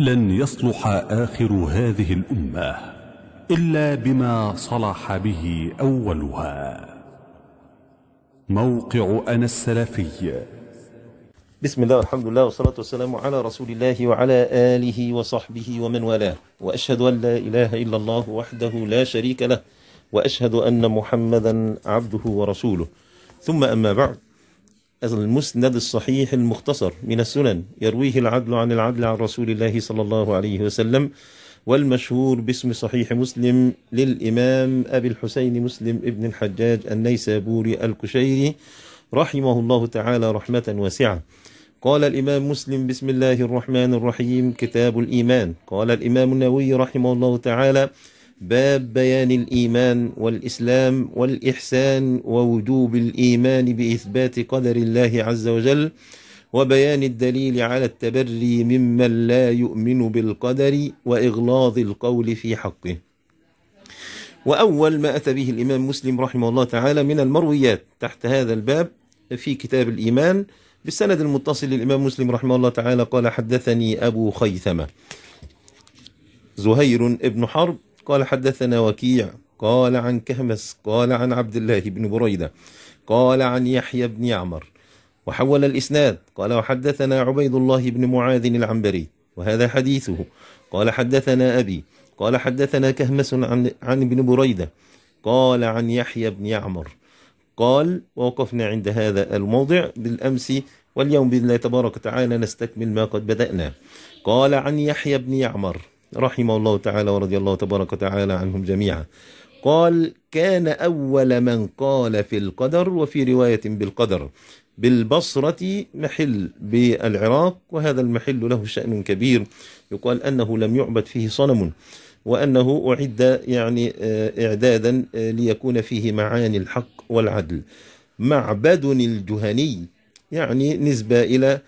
لن يصلح آخر هذه الأمة إلا بما صلح به أولها موقع أنا السلفي بسم الله والحمد لله والصلاة والسلام على رسول الله وعلى آله وصحبه ومن والاه وأشهد أن لا إله إلا الله وحده لا شريك له وأشهد أن محمدا عبده ورسوله ثم أما بعد المسند الصحيح المختصر من السنن يرويه العدل عن العدل عن رسول الله صلى الله عليه وسلم والمشهور باسم صحيح مسلم للإمام أبي الحسين مسلم ابن الحجاج النيسابوري الكشيري رحمه الله تعالى رحمة واسعة قال الإمام مسلم بسم الله الرحمن الرحيم كتاب الإيمان قال الإمام النووي رحمه الله تعالى باب بيان الإيمان والإسلام والإحسان ووجوب الإيمان بإثبات قدر الله عز وجل وبيان الدليل على التبري ممن لا يؤمن بالقدر وإغلاظ القول في حقه وأول ما أتى به الإمام مسلم رحمه الله تعالى من المرويات تحت هذا الباب في كتاب الإيمان بالسند المتصل للإمام مسلم رحمه الله تعالى قال حدثني أبو خيثمة زهير ابن حرب قال حدثنا وكيع قال عن كهمس قال عن عبد الله بن بريدة قال عن يحيى بن يعمر وحول الإسناد قال وحدثنا عبيد الله بن معاذ العنبري وهذا حديثه قال حدثنا أبي قال حدثنا كهمس عن, عن ابن بريدة قال عن يحيى بن يعمر قال ووقفنا عند هذا الموضع بالأمس واليوم بإذن الله تبارك وتعالى نستكمل ما قد بدأنا قال عن يحيى بن يعمر رحمه الله تعالى ورضي الله تبارك وتعالى عنهم جميعا قال كان أول من قال في القدر وفي رواية بالقدر بالبصرة محل بالعراق وهذا المحل له شأن كبير يقال أنه لم يعبد فيه صنم وأنه أعد يعني آه، إعدادا آه، ليكون فيه معاني الحق والعدل معبد الجهني يعني نسبة إلى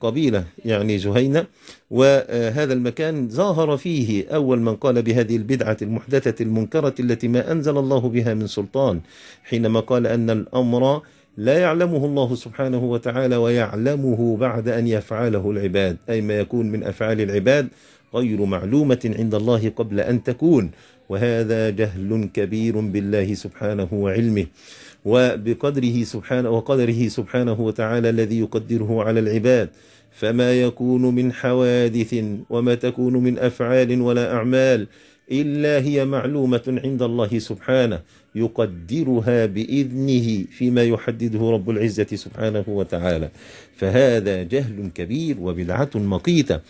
قبيلة يعني جهينة وهذا المكان ظاهر فيه أول من قال بهذه البدعة المحدثة المنكرة التي ما أنزل الله بها من سلطان حينما قال أن الأمر لا يعلمه الله سبحانه وتعالى ويعلمه بعد أن يفعله العباد أي ما يكون من أفعال العباد غير معلومة عند الله قبل أن تكون وهذا جهل كبير بالله سبحانه وعلمه وبقدره سبحانه وقدره سبحانه وتعالى الذي يقدره على العباد فما يكون من حوادث وما تكون من أفعال ولا أعمال إلا هي معلومة عند الله سبحانه يقدرها بإذنه فيما يحدده رب العزة سبحانه وتعالى فهذا جهل كبير وبدعة مقيتة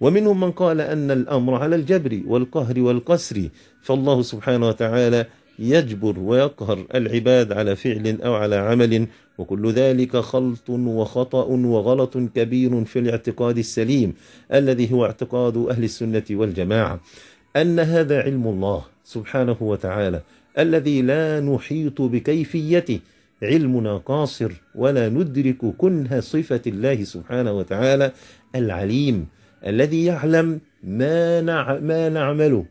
ومنهم من قال أن الأمر على الجبر والقهر والقسر فالله سبحانه وتعالى يجبر ويقهر العباد على فعل أو على عمل وكل ذلك خلط وخطأ وغلط كبير في الاعتقاد السليم الذي هو اعتقاد أهل السنة والجماعة أن هذا علم الله سبحانه وتعالى الذي لا نحيط بكيفيته علمنا قاصر ولا ندرك كنه صفة الله سبحانه وتعالى العليم الذي يعلم ما ما نعمله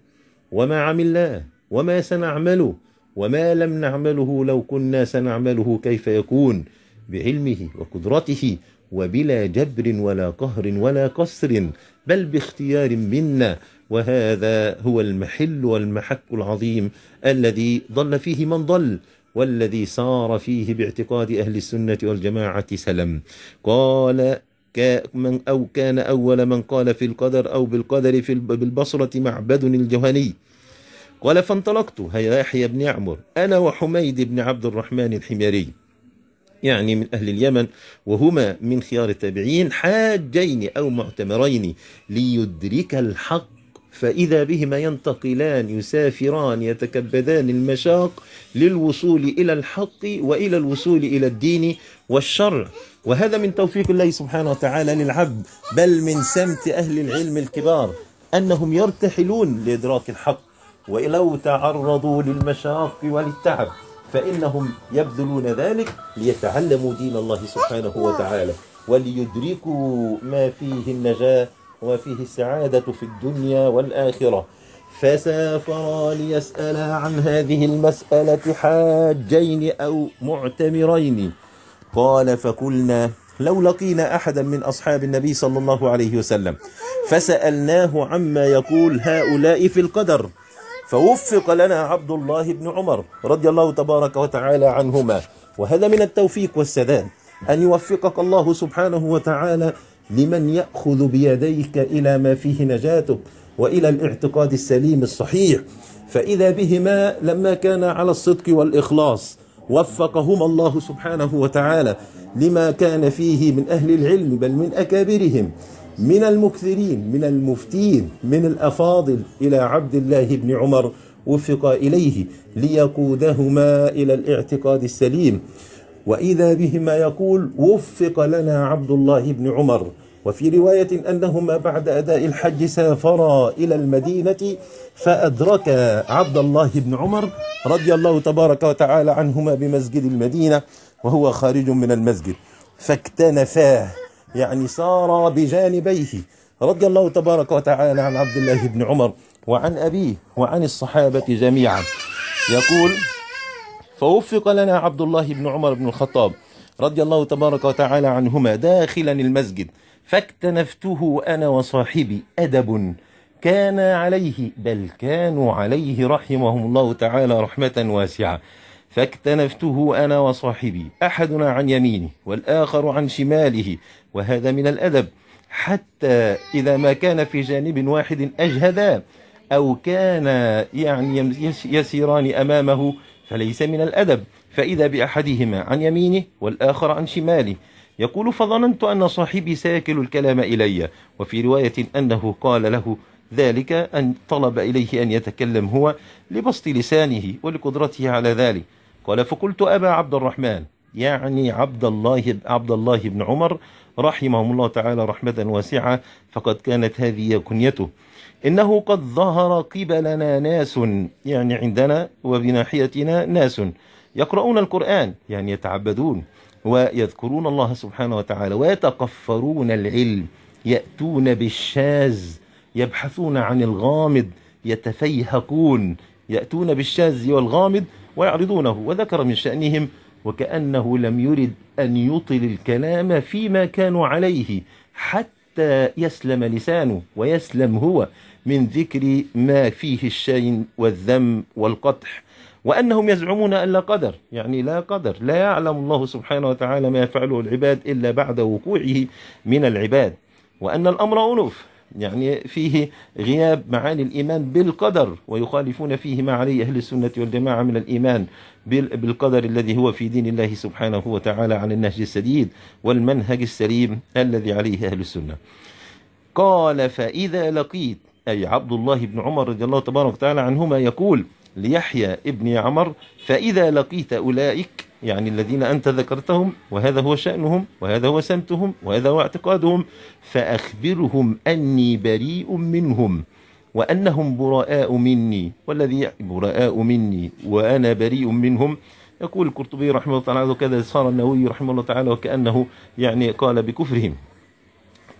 وما عملناه وما سنعمله وما لم نعمله لو كنا سنعمله كيف يكون بعلمه وقدرته وبلا جبر ولا قهر ولا قسر بل باختيار منا وهذا هو المحل والمحك العظيم الذي ضل فيه من ضل والذي سار فيه باعتقاد أهل السنة والجماعة سلم قال من أو كان أول من قال في القدر أو بالقدر في بالبصرة معبد الجهني قال فانطلقت هيا يحيى بن عمر أنا وحميد بن عبد الرحمن الحميري يعني من أهل اليمن وهما من خيار التابعين حاجين أو معتمرين ليدرك الحق فإذا بهما ينتقلان يسافران يتكبدان المشاق للوصول إلى الحق وإلى الوصول إلى الدين والشرع وهذا من توفيق الله سبحانه وتعالى للعبد بل من سمت أهل العلم الكبار أنهم يرتحلون لإدراك الحق ولو تعرضوا للمشاق وللتعب فإنهم يبذلون ذلك ليتعلموا دين الله سبحانه وتعالى وليدركوا ما فيه النجاة وفيه السعادة في الدنيا والآخرة فسافرا ليسألا عن هذه المسألة حاجين أو معتمرين قال فقلنا لو لقينا أحدا من أصحاب النبي صلى الله عليه وسلم فسألناه عما يقول هؤلاء في القدر فوفق لنا عبد الله بن عمر رضي الله تبارك وتعالى عنهما وهذا من التوفيق والسداد أن يوفقك الله سبحانه وتعالى لمن يأخذ بيديك إلى ما فيه نجاتك وإلى الاعتقاد السليم الصحيح فإذا بهما لما كان على الصدق والإخلاص وفقهما الله سبحانه وتعالى لما كان فيه من أهل العلم بل من أكابرهم من المكثرين من المفتين من الأفاضل إلى عبد الله بن عمر وفق إليه ليقودهما إلى الاعتقاد السليم وإذا بهما يقول وفق لنا عبد الله بن عمر وفي رواية أنهما بعد أداء الحج سافرا إلى المدينة فأدركا عبد الله بن عمر رضي الله تبارك وتعالى عنهما بمسجد المدينة وهو خارج من المسجد فاكتنفاه يعني سارا بجانبيه رضي الله تبارك وتعالى عن عبد الله بن عمر وعن أبيه وعن الصحابة جميعا يقول فوفق لنا عبد الله بن عمر بن الخطاب رضي الله تبارك وتعالى عنهما داخلا المسجد فاكتنفته أنا وصاحبي أدب كان عليه بل كانوا عليه رحمهم الله تعالى رحمة واسعة فاكتنفته أنا وصاحبي أحدنا عن يمينه والآخر عن شماله وهذا من الأدب حتى إذا ما كان في جانب واحد أجهدا أو كان يعني يسيران أمامه فليس من الأدب فإذا بأحدهما عن يمينه والآخر عن شماله يقول فظننت أن صاحبي سيكل الكلام إلي وفي رواية أنه قال له ذلك أن طلب إليه أن يتكلم هو لبسط لسانه ولقدرته على ذلك قال فقلت أبا عبد الرحمن يعني عبد الله عبد الله بن عمر رحمهم الله تعالى رحمة واسعة فقد كانت هذه كنيته إنه قد ظهر قبلنا ناس يعني عندنا وبناحيتنا ناس يقرؤون القرآن يعني يتعبدون ويذكرون الله سبحانه وتعالى ويتقفرون العلم يأتون بالشاذ يبحثون عن الغامض يتفيهقون يأتون بالشاذ والغامض ويعرضونه وذكر من شأنهم وكأنه لم يرد أن يطل الكلام فيما كانوا عليه حتى يسلم لسانه ويسلم هو من ذكر ما فيه الشين والذم والقطح وأنهم يزعمون أن لا قدر يعني لا قدر لا يعلم الله سبحانه وتعالى ما يفعله العباد إلا بعد وقوعه من العباد وأن الأمر أنوف يعني فيه غياب معاني الإيمان بالقدر ويخالفون فيه ما عليه أهل السنة والجماعة من الإيمان بالقدر الذي هو في دين الله سبحانه وتعالى عن النهج السديد والمنهج السليم الذي عليه أهل السنة قال فإذا لقيت أي عبد الله بن عمر رضي الله تبارك وتعالى عنهما يقول ليحيى ابن عمر فإذا لقيت أولئك يعني الذين أنت ذكرتهم وهذا هو شأنهم وهذا هو سمتهم وهذا هو اعتقادهم فأخبرهم أني بريء منهم وأنهم براء مني والذي براء مني وأنا بريء منهم يقول القرطبي رحمه الله تعالى وكذا صار النووي رحمه الله تعالى وكأنه يعني قال بكفرهم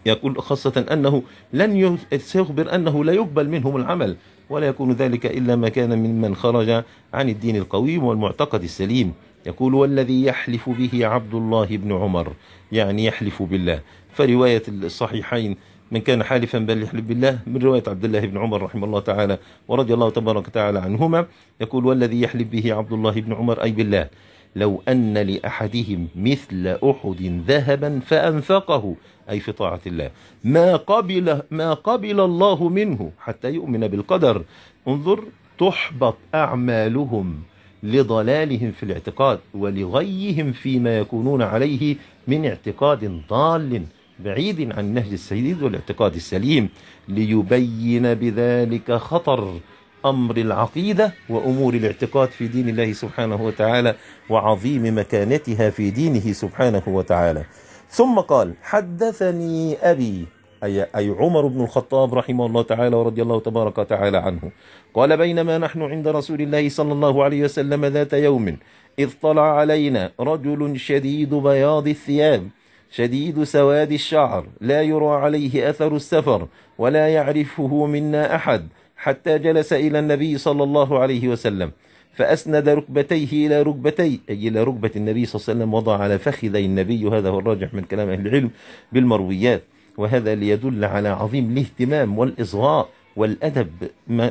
يقول خاصة أنه لن يخبر أنه لا يقبل منهم العمل ولا يكون ذلك إلا ما كان ممن خرج عن الدين القويم والمعتقد السليم يقول والذي يحلف به عبد الله بن عمر يعني يحلف بالله فرواية الصحيحين من كان حالفا بل يحلف بالله من رواية عبد الله بن عمر رحمه الله تعالى ورضي الله تبارك وتعالى عنهما يقول والذي يحلف به عبد الله بن عمر أي بالله لو أن لأحدهم مثل أحد ذهبا فأنفقه أي في طاعة الله ما قبل, ما قبل الله منه حتى يؤمن بالقدر انظر تحبط أعمالهم لضلالهم في الاعتقاد ولغيهم فيما يكونون عليه من اعتقاد ضال بعيد عن نهج السديد والاعتقاد السليم ليبين بذلك خطر أمر العقيدة وأمور الاعتقاد في دين الله سبحانه وتعالى وعظيم مكانتها في دينه سبحانه وتعالى ثم قال حدثني أبي أي, أي عمر بن الخطاب رحمه الله تعالى ورضي الله تبارك وتعالى عنه قال بينما نحن عند رسول الله صلى الله عليه وسلم ذات يوم إذ طلع علينا رجل شديد بياض الثياب شديد سواد الشعر لا يرى عليه أثر السفر ولا يعرفه منا أحد حتى جلس إلى النبي صلى الله عليه وسلم فأسند ركبتيه إلى ركبتي أي إلى ركبة النبي صلى الله عليه وسلم وضع على فخذي النبي هذا هو الراجح من كلام أهل العلم بالمرويات وهذا ليدل على عظيم الاهتمام والإصغاء والأدب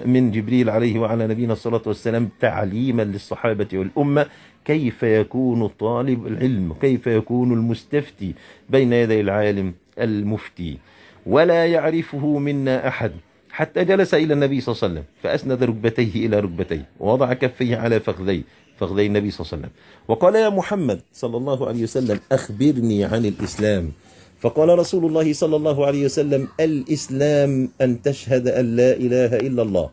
من جبريل عليه وعلى نبينا الصلاة والسلام تعليما للصحابة والأمة كيف يكون طالب العلم كيف يكون المستفتي بين يدي العالم المفتي ولا يعرفه منا أحد حتى جلس إلى النبي صلى الله عليه وسلم فأسند ركبتيه إلى ركبتيه ووضع كفيه على فخذيه فخذي النبي صلى الله عليه وسلم وقال يا محمد صلى الله عليه وسلم أخبرني عن الإسلام فقال رسول الله صلى الله عليه وسلم الإسلام أن تشهد أن لا إله إلا الله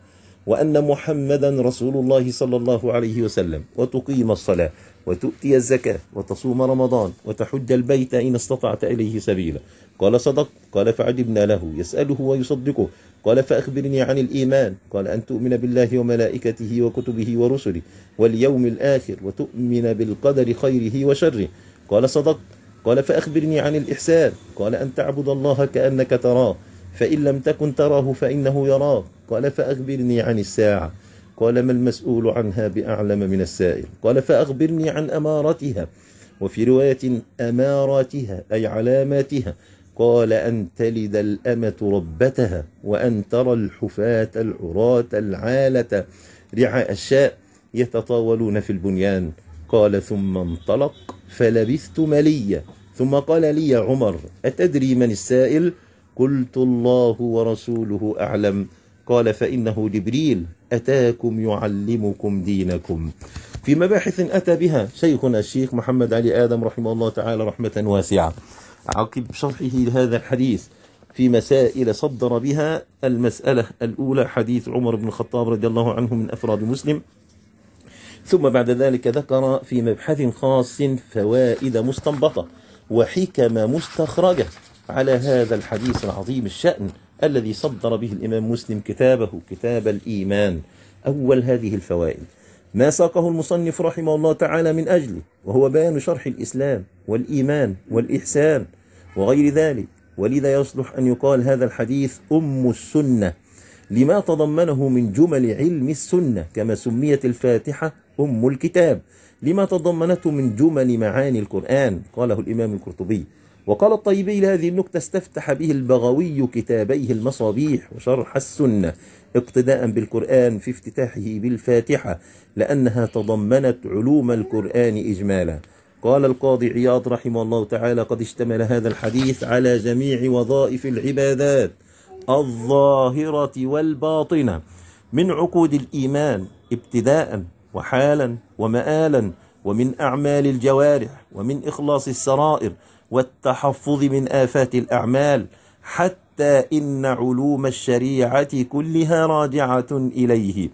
وأن محمدا رسول الله صلى الله عليه وسلم وتقيم الصلاة وتؤتي الزكاة وتصوم رمضان وتحج البيت إن استطعت إليه سبيلا قال صدق قال فعجبنا له يسأله ويصدقه قال فأخبرني عن الإيمان قال أن تؤمن بالله وملائكته وكتبه ورسله واليوم الآخر وتؤمن بالقدر خيره وشره قال صدق قال فأخبرني عن الإحسان قال أن تعبد الله كأنك تراه فإن لم تكن تراه فإنه يراك قال فأخبرني عن الساعة قال ما المسؤول عنها بأعلم من السائل قال فأخبرني عن أمارتها وفي رواية أماراتها أي علاماتها قال أن تلد الأمة ربتها وأن ترى الحفاة العراة العالة رعاء الشاء يتطاولون في البنيان قال ثم انطلق فلبثت مليا ثم قال لي يا عمر أتدري من السائل قلت الله ورسوله أعلم قال فإنه جبريل أتاكم يعلمكم دينكم في مباحث أتى بها شيخنا الشيخ محمد علي آدم رحمه الله تعالى رحمة واسعة عقب شرحه لهذا الحديث في مسائل صدر بها المسألة الأولى حديث عمر بن الخطاب رضي الله عنه من أفراد مسلم ثم بعد ذلك ذكر في مبحث خاص فوائد مستنبطة وحكم مستخرجة على هذا الحديث العظيم الشأن الذي صدر به الإمام مسلم كتابه كتاب الإيمان أول هذه الفوائد ما ساقه المصنف رحمه الله تعالى من أجله وهو بيان شرح الإسلام والإيمان والإحسان وغير ذلك ولذا يصلح أن يقال هذا الحديث أم السنة لما تضمنه من جمل علم السنة كما سميت الفاتحة أم الكتاب لما تضمنته من جمل معاني القرآن قاله الإمام القرطبي وقال الطيبي لهذه النكتة استفتح به البغوي كتابيه المصابيح وشرح السنة اقتداء بالقرآن في افتتاحه بالفاتحة لأنها تضمنت علوم القرآن إجمالا قال القاضي عياض رحمه الله تعالى قد اشتمل هذا الحديث على جميع وظائف العبادات الظاهرة والباطنة من عقود الإيمان ابتداء وحالا ومآلا ومن أعمال الجوارح ومن إخلاص السرائر والتحفظ من آفات الأعمال حتى إن علوم الشريعة كلها راجعة إليه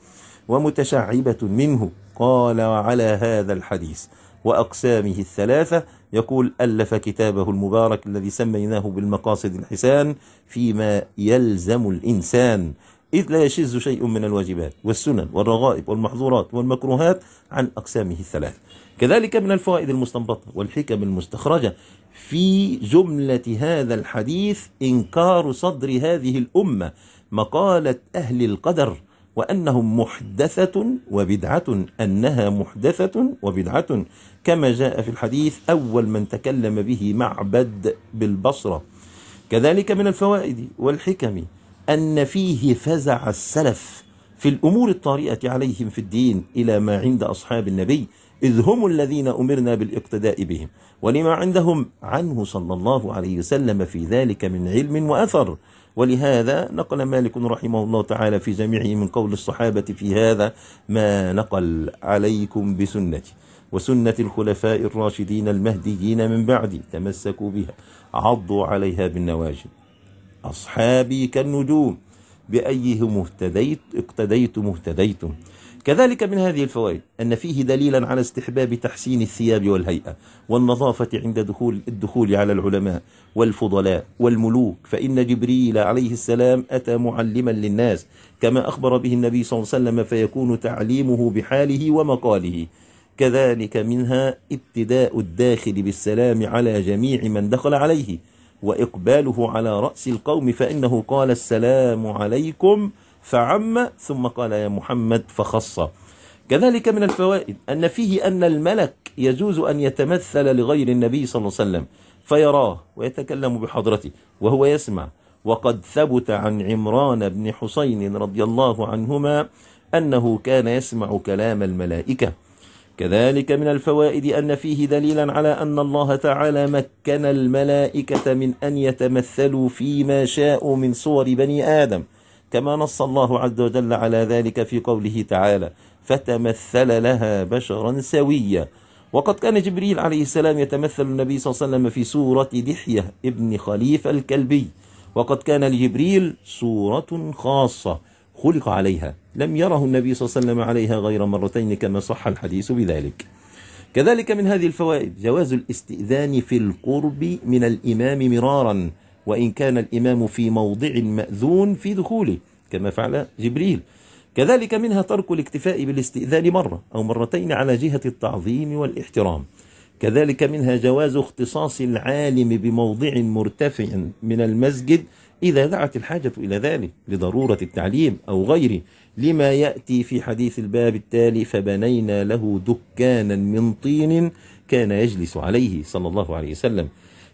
ومتشعبة منه قال وعلى هذا الحديث وأقسامه الثلاثة يقول ألف كتابه المبارك الذي سميناه بالمقاصد الحسان فيما يلزم الإنسان إذ لا يشز شيء من الواجبات والسنن والرغائب والمحظورات والمكروهات عن أقسامه الثلاث كذلك من الفوائد المستنبطة والحكم المستخرجة في جملة هذا الحديث إنكار صدر هذه الأمة مقالة أهل القدر وأنهم محدثة وبدعة أنها محدثة وبدعة كما جاء في الحديث أول من تكلم به معبد بالبصرة كذلك من الفوائد والحكم أن فيه فزع السلف في الأمور الطارئة عليهم في الدين إلى ما عند أصحاب النبي إذ هم الذين أمرنا بالاقتداء بهم ولما عندهم عنه صلى الله عليه وسلم في ذلك من علم وأثر ولهذا نقل مالك رحمه الله تعالى في جميعه من قول الصحابة في هذا ما نقل عليكم بسنتي وسنة الخلفاء الراشدين المهديين من بعدي تمسكوا بها عضوا عليها بالنواجذ أصحابي كالنجوم بأيهم اهتديت اقتديتم اهتديتم كذلك من هذه الفوائد أن فيه دليلا على استحباب تحسين الثياب والهيئة والنظافة عند دخول الدخول على العلماء والفضلاء والملوك فإن جبريل عليه السلام أتى معلما للناس كما أخبر به النبي صلى الله عليه وسلم فيكون تعليمه بحاله ومقاله كذلك منها ابتداء الداخل بالسلام على جميع من دخل عليه وإقباله على رأس القوم فإنه قال السلام عليكم فعم ثم قال يا محمد فخص كذلك من الفوائد أن فيه أن الملك يجوز أن يتمثل لغير النبي صلى الله عليه وسلم فيراه ويتكلم بحضرته وهو يسمع وقد ثبت عن عمران بن حسين رضي الله عنهما أنه كان يسمع كلام الملائكة كذلك من الفوائد أن فيه دليلا على أن الله تعالى مكن الملائكة من أن يتمثلوا فيما شاءوا من صور بني آدم كما نص الله عز وجل على ذلك في قوله تعالى فتمثل لها بشرا سويا وقد كان جبريل عليه السلام يتمثل النبي صلى الله عليه وسلم في سورة دحية ابن خليفة الكلبي وقد كان لجبريل سورة خاصة خلق عليها لم يره النبي صلى الله عليه وسلم عليها غير مرتين كما صح الحديث بذلك كذلك من هذه الفوائد جواز الاستئذان في القرب من الإمام مرارا وإن كان الإمام في موضع مأذون في دخوله كما فعل جبريل كذلك منها ترك الاكتفاء بالاستئذان مرة أو مرتين على جهة التعظيم والاحترام كذلك منها جواز اختصاص العالم بموضع مرتفع من المسجد إذا دعت الحاجة إلى ذلك لضرورة التعليم أو غيره لما يأتي في حديث الباب التالي فبنينا له دكانا من طين كان يجلس عليه صلى الله عليه وسلم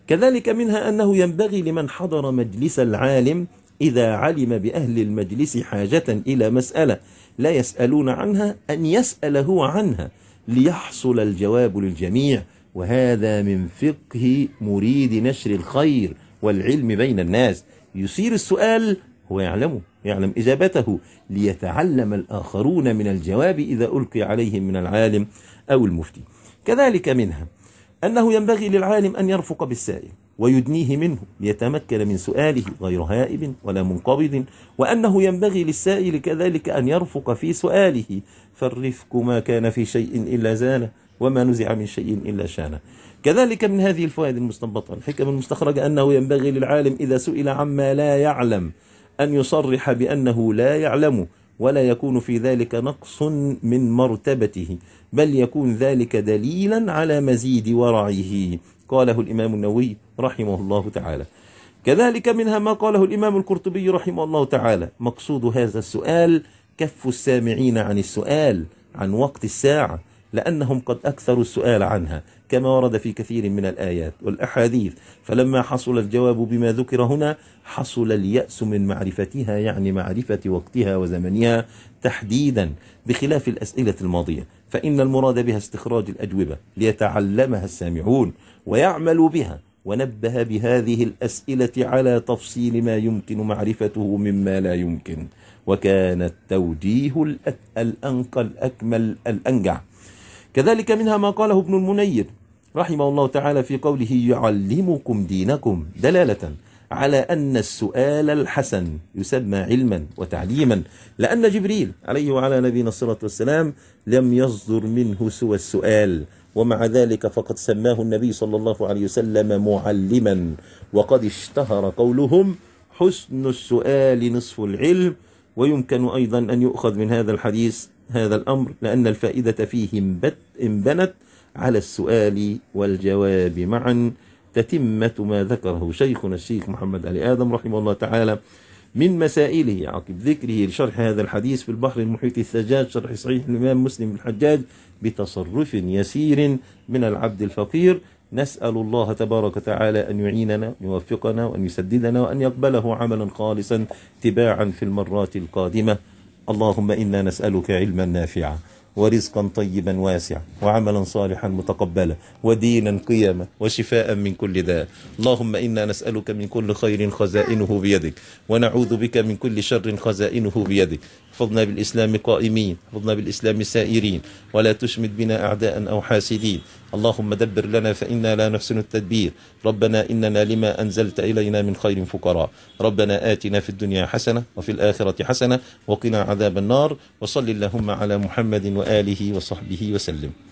كذلك منها أنه ينبغي لمن حضر مجلس العالم إذا علم بأهل المجلس حاجة إلى مسألة لا يسألون عنها أن يسأل هو عنها ليحصل الجواب للجميع وهذا من فقه مريد نشر الخير والعلم بين الناس يثير السؤال هو يعلمه يعلم إجابته ليتعلم الآخرون من الجواب إذا ألقي عليهم من العالم أو المفتي كذلك منها أنه ينبغي للعالم أن يرفق بالسائل ويدنيه منه ليتمكن من سؤاله غير هائب ولا منقبض وأنه ينبغي للسائل كذلك أن يرفق في سؤاله فالرفق ما كان في شيء إلا زانه وما نزع من شيء إلا شانه كذلك من هذه الفوائد المستنبطة الحكم المستخرجة أنه ينبغي للعالم إذا سئل عما لا يعلم أن يصرح بأنه لا يعلم ولا يكون في ذلك نقص من مرتبته بل يكون ذلك دليلا على مزيد ورعه قاله الإمام النووي رحمه الله تعالى كذلك منها ما قاله الإمام القرطبي رحمه الله تعالى مقصود هذا السؤال كف السامعين عن السؤال عن وقت الساعة لأنهم قد أكثروا السؤال عنها كما ورد في كثير من الآيات والأحاديث فلما حصل الجواب بما ذكر هنا حصل اليأس من معرفتها يعني معرفة وقتها وزمنها تحديدا بخلاف الأسئلة الماضية فإن المراد بها استخراج الأجوبة ليتعلمها السامعون ويعملوا بها ونبه بهذه الأسئلة على تفصيل ما يمكن معرفته مما لا يمكن وكان التوجيه الأنقى الأكمل الأنجع كذلك منها ما قاله ابن المنير رحمه الله تعالى في قوله يعلمكم دينكم دلالة على أن السؤال الحسن يسمى علما وتعليما لأن جبريل عليه وعلى نبينا الصلاة والسلام لم يصدر منه سوى السؤال ومع ذلك فقد سماه النبي صلى الله عليه وسلم معلما وقد اشتهر قولهم حسن السؤال نصف العلم ويمكن أيضا أن يؤخذ من هذا الحديث هذا الأمر لأن الفائدة فيه انبنت على السؤال والجواب معا تتمة ما ذكره شيخنا الشيخ محمد علي آدم رحمه الله تعالى من مسائله عقب ذكره لشرح هذا الحديث في البحر المحيط الثجاج شرح صحيح الإمام مسلم الحجاج بتصرف يسير من العبد الفقير نسأل الله تبارك وتعالى أن يعيننا يوفقنا وأن يسددنا وأن يقبله عملا خالصا تباعا في المرات القادمة اللهم إنا نسألك علما نافعا ورزقا طيبا واسعا وعملا صالحا متقبلا ودينا قيما وشفاء من كل داء اللهم إنا نسألك من كل خير خزائنه بيدك ونعوذ بك من كل شر خزائنه بيدك احفظنا بالإسلام قائمين احفظنا بالإسلام سائرين ولا تشمد بنا أعداء أو حاسدين اللهم دبر لنا فإنا لا نحسن التدبير ربنا إننا لما أنزلت إلينا من خير فقراء ربنا آتنا في الدنيا حسنة وفي الآخرة حسنة وقنا عذاب النار وصل اللهم على محمد وآله وصحبه وسلم